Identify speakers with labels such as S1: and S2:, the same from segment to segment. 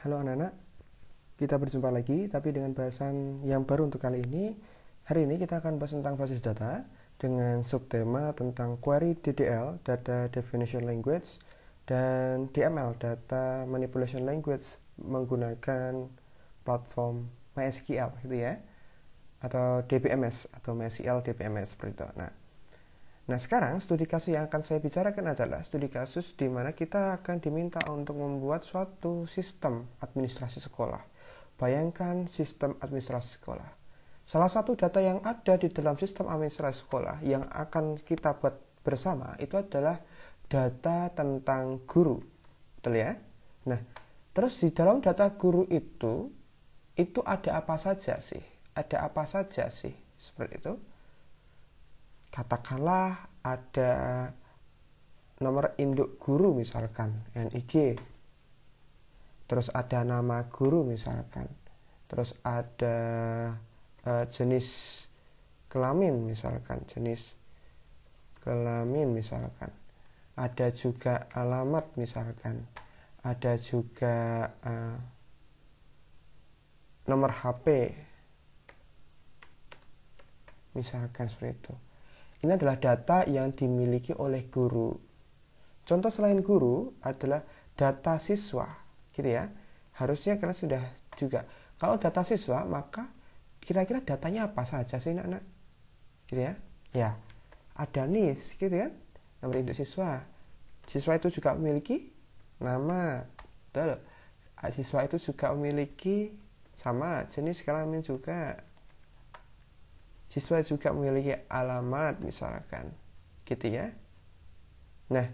S1: Halo anak-anak, kita berjumpa lagi tapi dengan bahasan yang baru untuk kali ini. Hari ini kita akan bahas tentang basis data dengan subtema tentang query DDL, Data Definition Language, dan DML, Data Manipulation Language menggunakan platform MySQL gitu ya atau DBMS atau MySQL DBMS seperti itu. Nah, Nah, sekarang studi kasus yang akan saya bicarakan adalah studi kasus di mana kita akan diminta untuk membuat suatu sistem administrasi sekolah. Bayangkan sistem administrasi sekolah. Salah satu data yang ada di dalam sistem administrasi sekolah yang akan kita buat bersama itu adalah data tentang guru. Betul ya? Nah, terus di dalam data guru itu itu ada apa saja sih? Ada apa saja sih? Seperti itu katakanlah ada nomor induk guru misalkan NIG terus ada nama guru misalkan terus ada uh, jenis kelamin misalkan jenis kelamin misalkan ada juga alamat misalkan ada juga uh, nomor HP misalkan seperti itu ini adalah data yang dimiliki oleh guru. Contoh selain guru adalah data siswa, gitu ya. Harusnya kalian sudah juga. Kalau data siswa, maka kira-kira datanya apa saja sih anak-anak? Gitu ya. Ya, ada NIS, gitu kan? Nomor induk siswa. Siswa itu juga memiliki nama. Betul. Ah, siswa itu juga memiliki sama jenis kelamin juga Siswa juga memiliki alamat misalkan, gitu ya. Nah,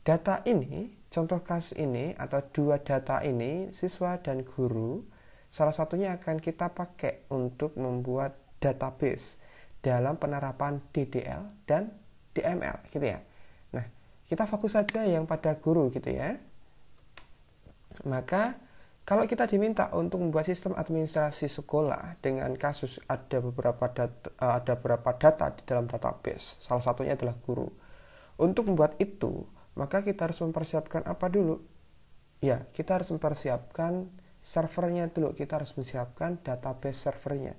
S1: data ini, contoh kasus ini atau dua data ini, siswa dan guru, salah satunya akan kita pakai untuk membuat database dalam penerapan DDL dan DML, gitu ya. Nah, kita fokus saja yang pada guru, gitu ya. Maka kalau kita diminta untuk membuat sistem administrasi sekolah dengan kasus ada beberapa data, eh, ada beberapa data di dalam database, salah satunya adalah guru. Untuk membuat itu, maka kita harus mempersiapkan apa dulu? Ya, kita harus mempersiapkan servernya dulu, kita harus menyiapkan database servernya.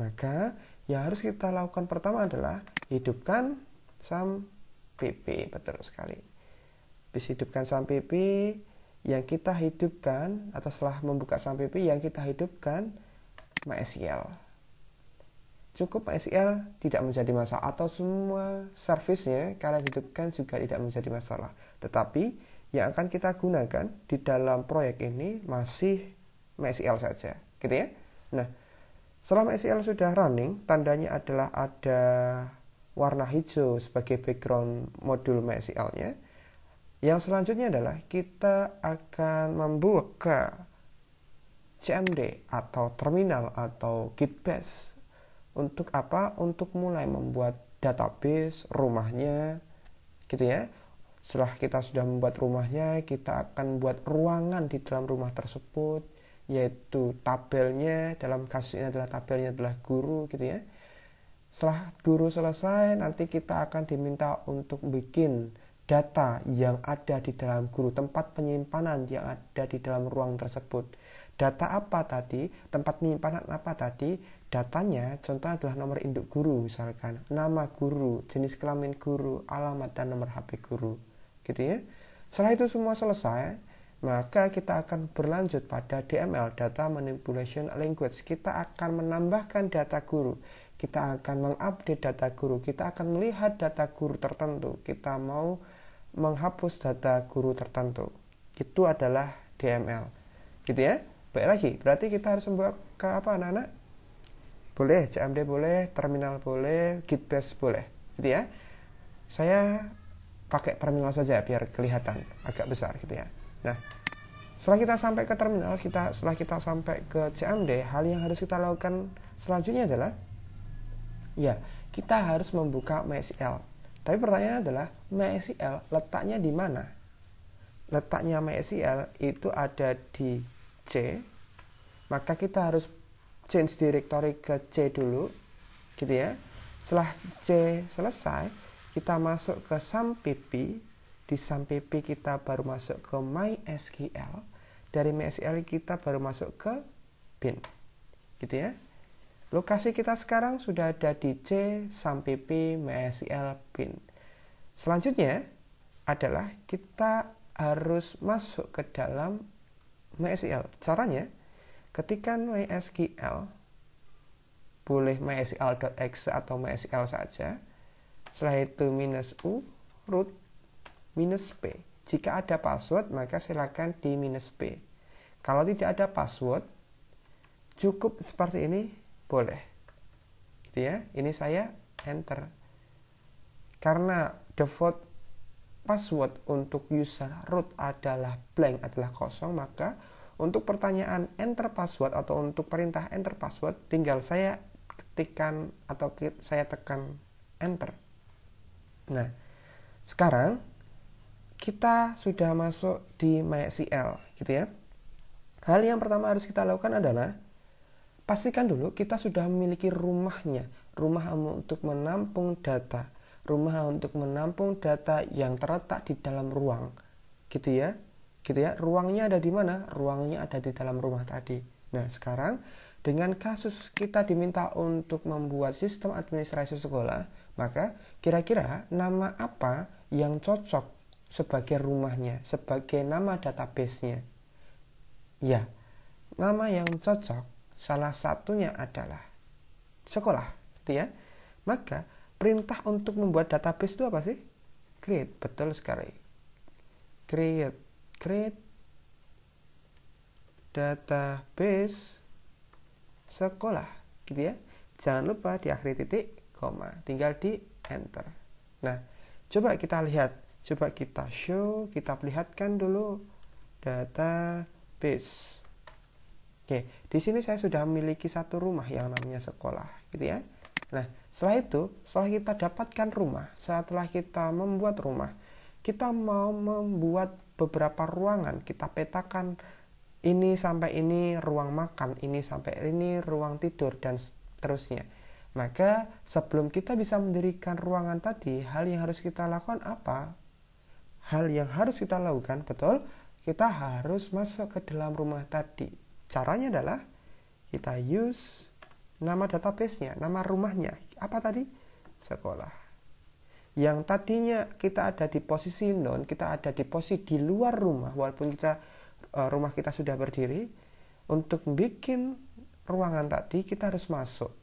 S1: Maka yang harus kita lakukan pertama adalah hidupkan SAMPP, betul sekali. Disidupkan hidupkan SAMPP, yang kita hidupkan atau setelah membuka SAM PP yang kita hidupkan MySQL. Cukup MySQL tidak menjadi masalah atau semua servisnya kalian hidupkan juga tidak menjadi masalah. Tetapi yang akan kita gunakan di dalam proyek ini masih MySQL saja, gitu ya. Nah, setelah MySQL sudah running, tandanya adalah ada warna hijau sebagai background modul MySQL-nya yang selanjutnya adalah kita akan membuka CMD atau terminal atau Gitbase. Untuk apa? Untuk mulai membuat database rumahnya gitu ya. Setelah kita sudah membuat rumahnya, kita akan buat ruangan di dalam rumah tersebut yaitu tabelnya dalam kasus ini adalah tabelnya adalah guru gitu ya. Setelah guru selesai, nanti kita akan diminta untuk bikin data yang ada di dalam guru, tempat penyimpanan yang ada di dalam ruang tersebut. Data apa tadi? Tempat penyimpanan apa tadi? Datanya contoh adalah nomor induk guru misalkan, nama guru, jenis kelamin guru, alamat dan nomor HP guru. Gitu ya. Setelah itu semua selesai, maka kita akan berlanjut pada DML data manipulation language. Kita akan menambahkan data guru kita akan mengupdate data guru, kita akan melihat data guru tertentu, kita mau menghapus data guru tertentu. Itu adalah DML. Gitu ya. Baik lagi, berarti kita harus membuat ke apa anak-anak? Boleh, CMD boleh, terminal boleh, Gitbase boleh. Gitu ya. Saya pakai terminal saja biar kelihatan agak besar gitu ya. Nah, setelah kita sampai ke terminal, kita setelah kita sampai ke CMD, hal yang harus kita lakukan selanjutnya adalah ya, kita harus membuka MySQL tapi pertanyaannya adalah MySQL letaknya di mana? Letaknya MySQL itu ada di C. Maka kita harus change directory ke C dulu, gitu ya. Setelah C selesai, kita masuk ke sampp. Di sampp kita baru masuk ke MySQL. Dari MySQL kita baru masuk ke bin. Gitu ya. Lokasi kita sekarang sudah ada di C, sampai p MSIL, pin Selanjutnya adalah kita harus masuk ke dalam mysql Caranya, ketikan MySQL, boleh mysql.exe atau mysql saja. Setelah itu minus u root minus p. Jika ada password, maka silakan di minus p. Kalau tidak ada password, cukup seperti ini boleh gitu ya ini saya enter karena default password untuk user root adalah blank adalah kosong maka untuk pertanyaan enter password atau untuk perintah enter password tinggal saya ketikkan atau saya tekan enter nah sekarang kita sudah masuk di MySQL gitu ya hal yang pertama harus kita lakukan adalah pastikan dulu kita sudah memiliki rumahnya, rumah untuk menampung data, rumah untuk menampung data yang terletak di dalam ruang, gitu ya, gitu ya. Ruangnya ada di mana? Ruangnya ada di dalam rumah tadi. Nah sekarang dengan kasus kita diminta untuk membuat sistem administrasi sekolah, maka kira-kira nama apa yang cocok sebagai rumahnya, sebagai nama database-nya? Ya, nama yang cocok Salah satunya adalah sekolah, gitu ya. Maka perintah untuk membuat database itu apa sih? Create, betul sekali. Create, create database sekolah, gitu ya. Jangan lupa di akhir titik koma, tinggal di enter. Nah, coba kita lihat, coba kita show, kita perlihatkan dulu database. Oke, di sini saya sudah memiliki satu rumah yang namanya sekolah, gitu ya. Nah, setelah itu, setelah kita dapatkan rumah, setelah kita membuat rumah, kita mau membuat beberapa ruangan, kita petakan ini sampai ini ruang makan, ini sampai ini ruang tidur dan seterusnya. Maka sebelum kita bisa mendirikan ruangan tadi, hal yang harus kita lakukan apa? Hal yang harus kita lakukan betul, kita harus masuk ke dalam rumah tadi Caranya adalah kita use nama database-nya, nama rumahnya. Apa tadi? Sekolah. Yang tadinya kita ada di posisi non, kita ada di posisi di luar rumah, walaupun kita e, rumah kita sudah berdiri. Untuk bikin ruangan tadi kita harus masuk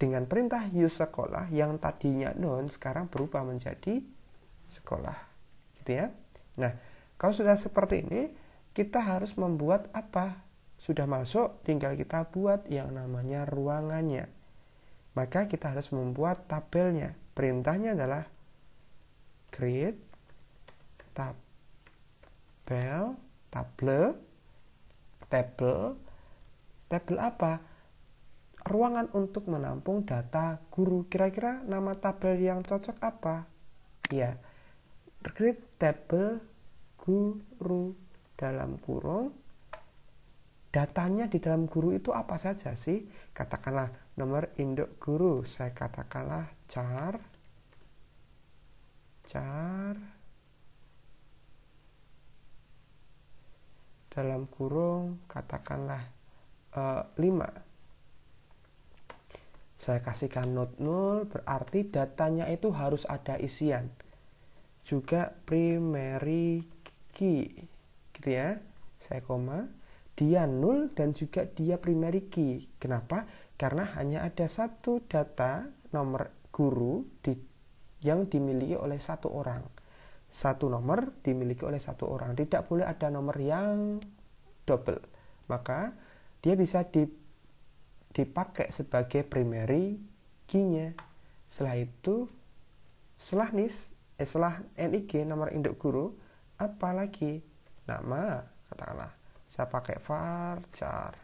S1: dengan perintah use sekolah yang tadinya non sekarang berubah menjadi sekolah gitu ya nah kalau sudah seperti ini kita harus membuat apa sudah masuk, tinggal kita buat yang namanya ruangannya. Maka kita harus membuat tabelnya. Perintahnya adalah create tabel, table, table, table apa? Ruangan untuk menampung data guru. Kira-kira nama tabel yang cocok apa? Ya, create table guru dalam kurung datanya di dalam guru itu apa saja sih? Katakanlah nomor induk guru, saya katakanlah char char dalam kurung katakanlah e, eh, 5 saya kasihkan not 0 berarti datanya itu harus ada isian juga primary key gitu ya saya koma dia nol dan juga dia primary key. Kenapa? Karena hanya ada satu data nomor guru di, yang dimiliki oleh satu orang. Satu nomor dimiliki oleh satu orang. Tidak boleh ada nomor yang double. Maka dia bisa dipakai sebagai primary key-nya. Setelah itu, setelah NIS, eh, setelah NIG nomor induk guru, apalagi nama katakanlah saya pakai varchar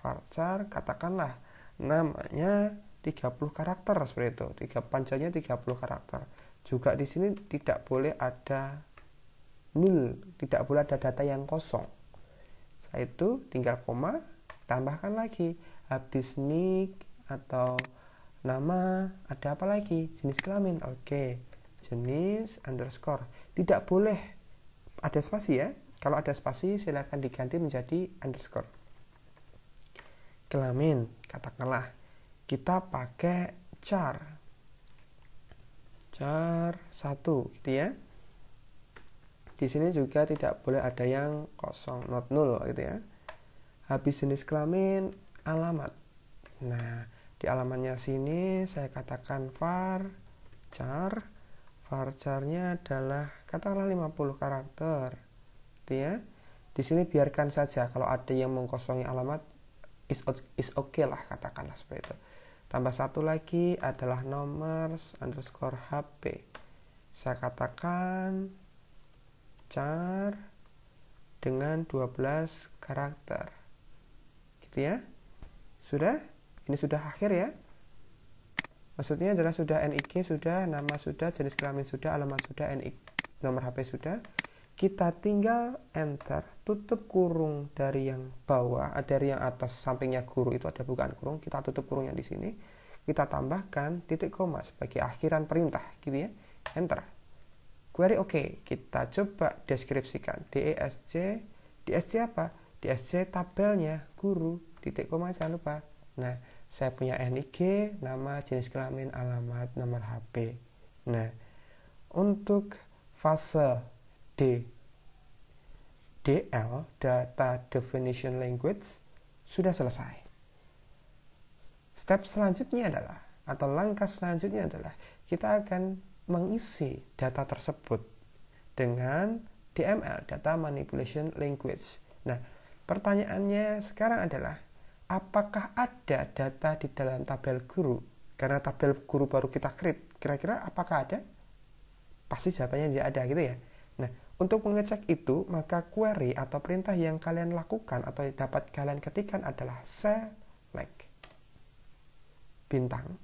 S1: varchar katakanlah namanya 30 karakter seperti itu tiga panjangnya 30 karakter juga di sini tidak boleh ada nul tidak boleh ada data yang kosong setelah itu tinggal koma tambahkan lagi habis nick atau nama ada apa lagi jenis kelamin oke jenis underscore tidak boleh ada spasi ya kalau ada spasi, silakan diganti menjadi underscore. Kelamin, katakanlah kita pakai char. Char 1 gitu ya. Di sini juga tidak boleh ada yang kosong, not null gitu ya. Habis jenis kelamin, alamat. Nah, di alamannya sini saya katakan var char var charnya adalah katakanlah 50 karakter ya di sini biarkan saja kalau ada yang mengkosongi alamat is is okay lah katakanlah seperti itu. Tambah satu lagi adalah nomor underscore HP. Saya katakan char dengan 12 karakter. Gitu ya. Sudah? Ini sudah akhir ya. Maksudnya adalah sudah nik sudah, nama sudah, jenis kelamin sudah, alamat sudah, nik nomor HP sudah, kita tinggal enter tutup kurung dari yang bawah eh, dari yang atas sampingnya guru itu ada bukan kurung kita tutup kurungnya di sini kita tambahkan titik koma sebagai akhiran perintah gitu ya enter query oke okay. kita coba deskripsikan DESC DSC e apa DSC e tabelnya guru titik koma jangan lupa nah saya punya NIG nama jenis kelamin alamat nomor HP nah untuk fase D. DL, Data Definition Language, sudah selesai. Step selanjutnya adalah, atau langkah selanjutnya adalah, kita akan mengisi data tersebut dengan DML, Data Manipulation Language. Nah, pertanyaannya sekarang adalah, apakah ada data di dalam tabel guru? Karena tabel guru baru kita create, kira-kira apakah ada? Pasti jawabannya tidak ada gitu ya. Nah, untuk mengecek itu, maka query atau perintah yang kalian lakukan atau dapat kalian ketikkan adalah select bintang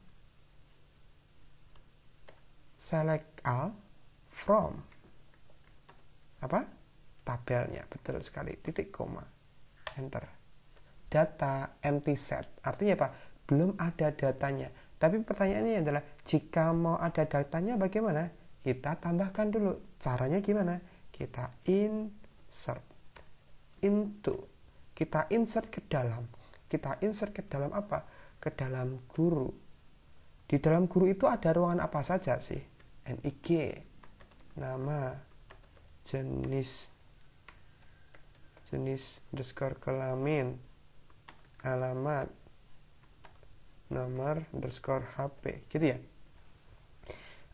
S1: select all from apa tabelnya betul sekali titik koma enter data empty set artinya apa belum ada datanya tapi pertanyaannya adalah jika mau ada datanya bagaimana kita tambahkan dulu caranya gimana kita insert into kita insert ke dalam kita insert ke dalam apa ke dalam guru di dalam guru itu ada ruangan apa saja sih nik nama jenis jenis underscore kelamin alamat nomor underscore HP gitu ya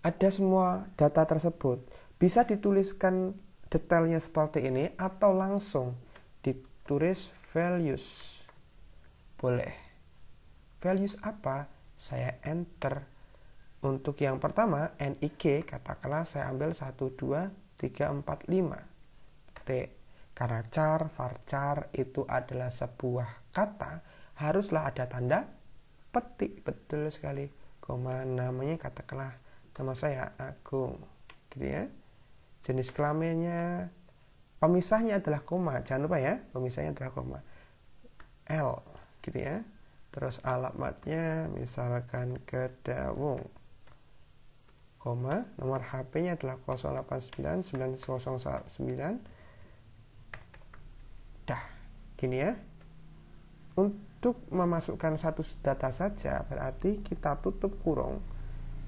S1: ada semua data tersebut bisa dituliskan detailnya seperti ini atau langsung ditulis values boleh values apa saya enter untuk yang pertama NIK katakanlah saya ambil 1 2 3 4 5 T karena char varchar itu adalah sebuah kata haruslah ada tanda petik betul sekali koma namanya katakanlah nama saya Agung gitu ya jenis kelaminnya pemisahnya adalah koma jangan lupa ya pemisahnya adalah koma L gitu ya terus alamatnya misalkan ke Dawung koma nomor HP-nya adalah 089 dah gini ya untuk memasukkan satu data saja berarti kita tutup kurung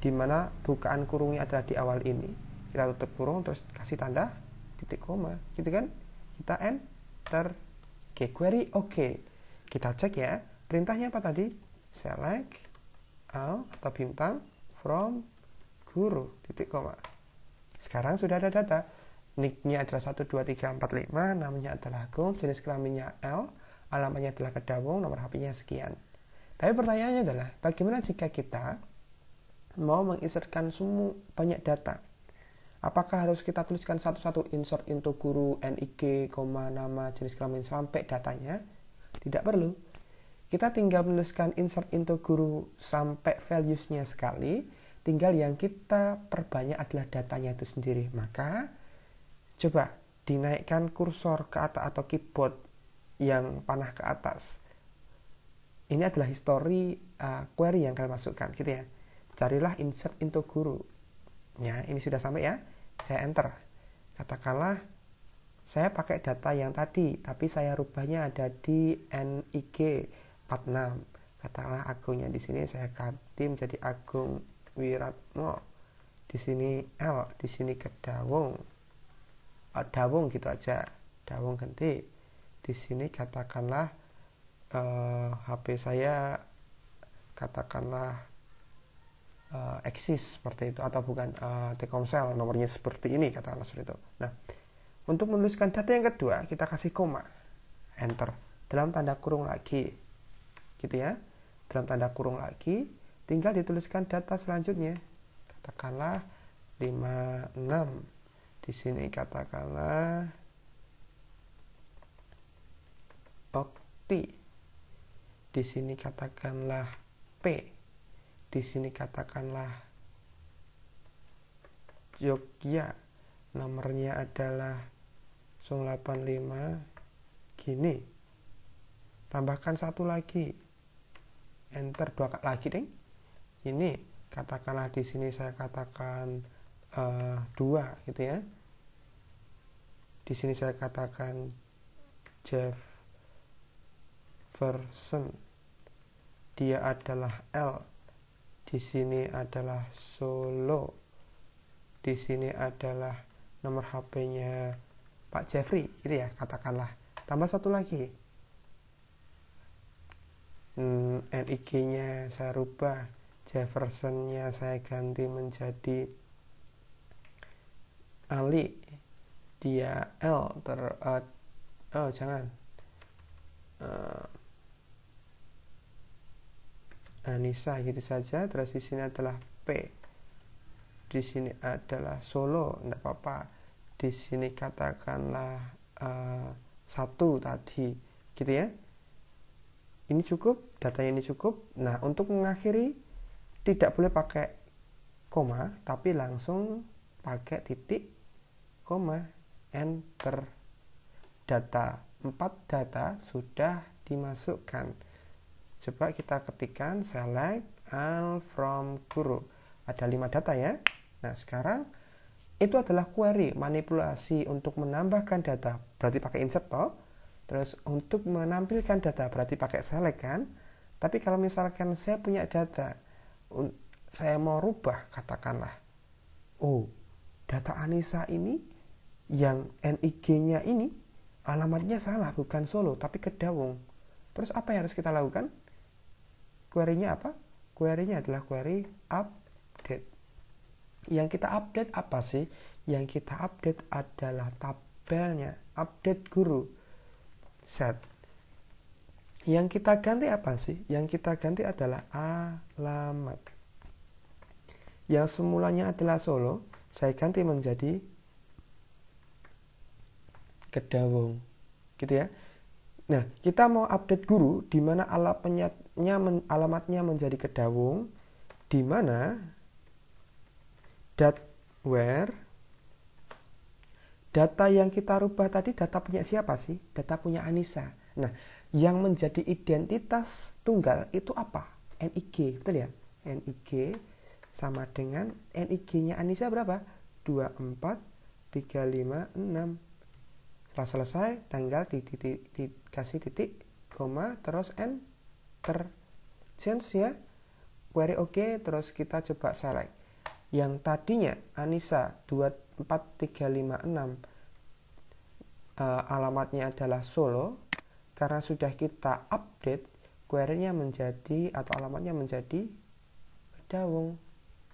S1: di mana bukaan kurungnya adalah di awal ini kita tutup kurung terus kasih tanda titik koma gitu kan kita enter oke okay, query oke okay. kita cek ya perintahnya apa tadi select al atau bintang from guru titik koma sekarang sudah ada data nicknya adalah 12345 namanya adalah Agung jenis kelaminnya L alamannya adalah Kedawung nomor HP-nya sekian tapi pertanyaannya adalah bagaimana jika kita mau menginsertkan semua banyak data Apakah harus kita tuliskan satu-satu insert into guru, NIG, koma, nama, jenis kelamin sampai datanya? Tidak perlu. Kita tinggal menuliskan insert into guru sampai values-nya sekali, tinggal yang kita perbanyak adalah datanya itu sendiri. Maka coba dinaikkan kursor ke atas atau keyboard yang panah ke atas. Ini adalah history uh, query yang kalian masukkan gitu ya. Carilah insert into guru. Ya, ini sudah sampai ya saya enter katakanlah saya pakai data yang tadi tapi saya rubahnya ada di NIG 46 katakanlah agungnya di sini saya ganti menjadi Agung Wiratmo di sini L di sini Dawung. Uh, oh, Dawung gitu aja Dawung ganti di sini katakanlah uh, eh, HP saya katakanlah uh, eksis seperti itu atau bukan uh, Telkomsel nomornya seperti ini katakanlah seperti itu. Nah, untuk menuliskan data yang kedua kita kasih koma, enter dalam tanda kurung lagi, gitu ya, dalam tanda kurung lagi, tinggal dituliskan data selanjutnya, katakanlah 56 di sini katakanlah bakti di sini katakanlah P di sini katakanlah Jogja nomornya adalah 085 gini tambahkan satu lagi enter dua lagi deh ini katakanlah di sini saya katakan uh, dua gitu ya di sini saya katakan Jefferson dia adalah L di sini adalah Solo di sini adalah nomor HP-nya Pak Jeffrey gitu ya katakanlah tambah satu lagi hmm, nya saya rubah Jefferson-nya saya ganti menjadi Ali dia L ter uh, oh jangan uh, Anissa gitu saja terus di sini adalah P di sini adalah Solo tidak apa-apa di sini katakanlah uh, satu tadi gitu ya ini cukup datanya ini cukup nah untuk mengakhiri tidak boleh pakai koma tapi langsung pakai titik koma enter data empat data sudah dimasukkan Coba kita ketikkan select all from guru. Ada lima data ya. Nah, sekarang itu adalah query, manipulasi untuk menambahkan data, berarti pakai insert toh. Terus untuk menampilkan data, berarti pakai select kan. Tapi kalau misalkan saya punya data, saya mau rubah katakanlah. Oh, data Anissa ini yang NIG-nya ini alamatnya salah bukan Solo tapi Kedawung. Terus apa yang harus kita lakukan? query-nya apa? Query-nya adalah query update. Yang kita update apa sih? Yang kita update adalah tabelnya, update guru set. Yang kita ganti apa sih? Yang kita ganti adalah alamat. Yang semulanya adalah Solo, saya ganti menjadi Kedawung. Gitu ya. Nah, kita mau update guru di mana alamatnya men, alamatnya menjadi kedawung di mana dat where data yang kita rubah tadi data punya siapa sih? Data punya Anissa. Nah, yang menjadi identitas tunggal itu apa? NIG, betul ya? NIG sama dengan NIG-nya Anissa berapa? 24 6 setelah selesai tanggal di, di, di, dikasih titik koma terus enter change ya query oke okay, terus kita coba select yang tadinya Anissa 24356 uh, eh, alamatnya adalah Solo karena sudah kita update querynya menjadi atau alamatnya menjadi Dawung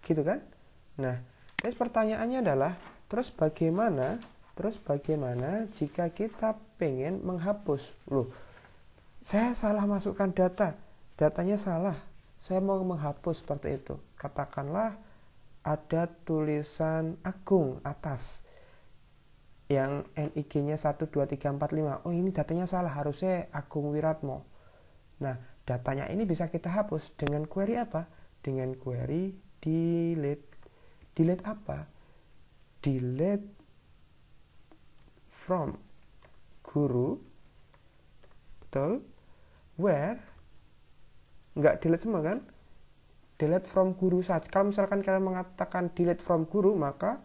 S1: gitu kan nah terus pertanyaannya adalah terus bagaimana Terus bagaimana jika kita pengen menghapus? Loh, saya salah masukkan data, datanya salah. Saya mau menghapus seperti itu. Katakanlah ada tulisan Agung atas yang NIG-nya 12345. Oh, ini datanya salah, harusnya Agung Wiratmo. Nah, datanya ini bisa kita hapus dengan query apa? Dengan query delete. Delete apa? Delete from guru betul where nggak delete semua kan delete from guru saat. kalau misalkan kalian mengatakan delete from guru maka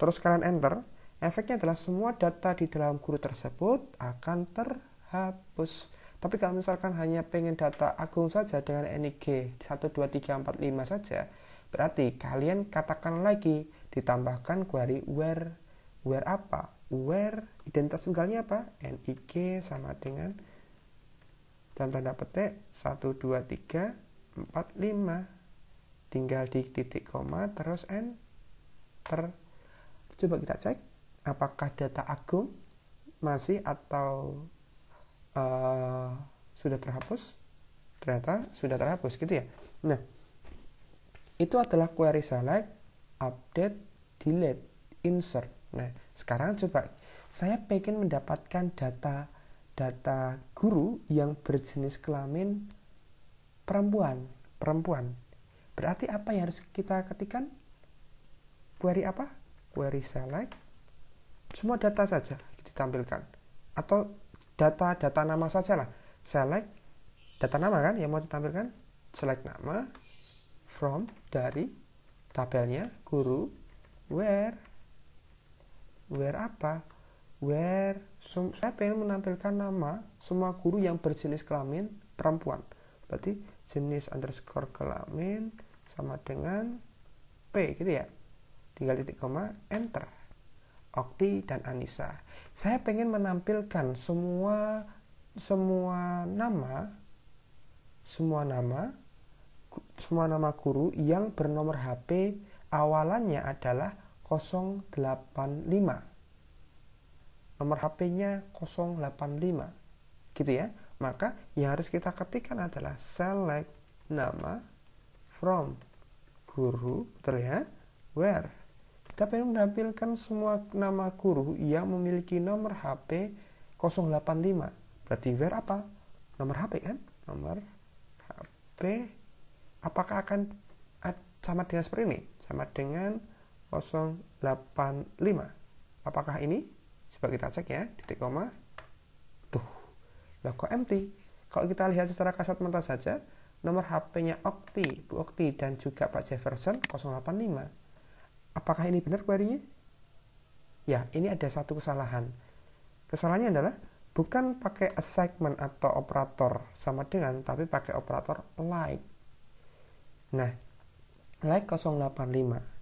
S1: terus kalian enter efeknya adalah semua data di dalam guru tersebut akan terhapus tapi kalau misalkan hanya pengen data agung saja dengan NIG 1, 2, 3, 4, 5 saja berarti kalian katakan lagi ditambahkan query where where apa where identitas tunggalnya apa NIK sama dengan dalam tanda petik 1 2 3 4 5 tinggal di titik koma terus enter coba kita cek apakah data Agung masih atau uh, sudah terhapus ternyata sudah terhapus gitu ya nah itu adalah query select update delete insert Nah, sekarang coba saya pengen mendapatkan data data guru yang berjenis kelamin perempuan, perempuan. Berarti apa yang harus kita ketikkan? Query apa? Query select. Semua data saja ditampilkan. Atau data-data nama saja lah. Select data nama kan yang mau ditampilkan. Select nama from dari tabelnya guru where where apa where so, saya pengen menampilkan nama semua guru yang berjenis kelamin perempuan berarti jenis underscore kelamin sama dengan P gitu ya tinggal titik koma enter Okti dan Anissa saya pengen menampilkan semua semua nama semua nama semua nama guru yang bernomor HP awalannya adalah 085. Nomor HP-nya 085. Gitu ya. Maka yang harus kita ketikkan adalah select nama from guru, terlihat ya? Where. Kita pengen menampilkan semua nama guru yang memiliki nomor HP 085. Berarti where apa? Nomor HP kan? Nomor HP apakah akan sama dengan seperti ini? Sama dengan 085. Apakah ini? Coba kita cek ya, titik koma. Duh, lah kok empty? Kalau kita lihat secara kasat mata saja, nomor HP-nya Okti, Bu Okti, dan juga Pak Jefferson 085. Apakah ini benar query-nya? Ya, ini ada satu kesalahan. Kesalahannya adalah bukan pakai assignment atau operator sama dengan, tapi pakai operator like. Nah, like 085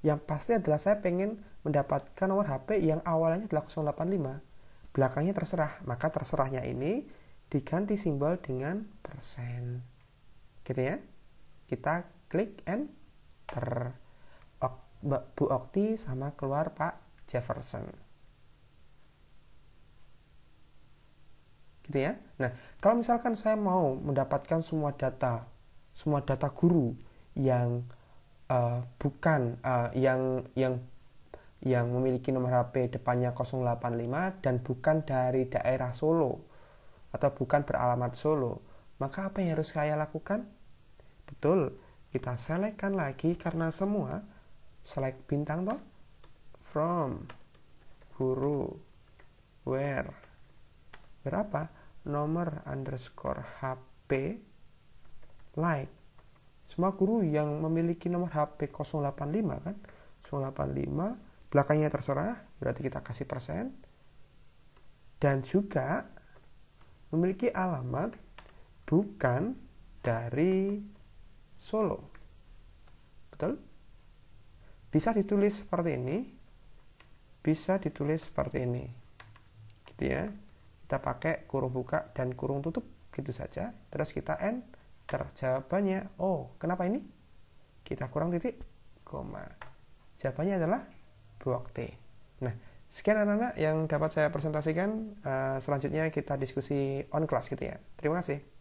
S1: yang pasti adalah saya pengen mendapatkan nomor HP yang awalnya adalah 085, belakangnya terserah. Maka terserahnya ini diganti simbol dengan persen. Gitu ya. Kita klik enter. Bu Okti sama keluar Pak Jefferson. Gitu ya. Nah, kalau misalkan saya mau mendapatkan semua data, semua data guru yang uh, bukan uh, yang yang yang memiliki nomor HP depannya 085 dan bukan dari daerah Solo atau bukan beralamat Solo, maka apa yang harus saya lakukan? Betul, kita selekkan lagi karena semua select bintang toh from guru where berapa nomor underscore HP like semua guru yang memiliki nomor HP 085 kan 085 belakangnya terserah berarti kita kasih persen dan juga memiliki alamat bukan dari Solo betul bisa ditulis seperti ini bisa ditulis seperti ini gitu ya kita pakai kurung buka dan kurung tutup gitu saja terus kita end meter. jawabannya, oh, kenapa ini? Kita kurang titik, koma. Jawabannya adalah blok T. Nah, sekian anak-anak yang dapat saya presentasikan. Uh, selanjutnya kita diskusi on class gitu ya. Terima kasih.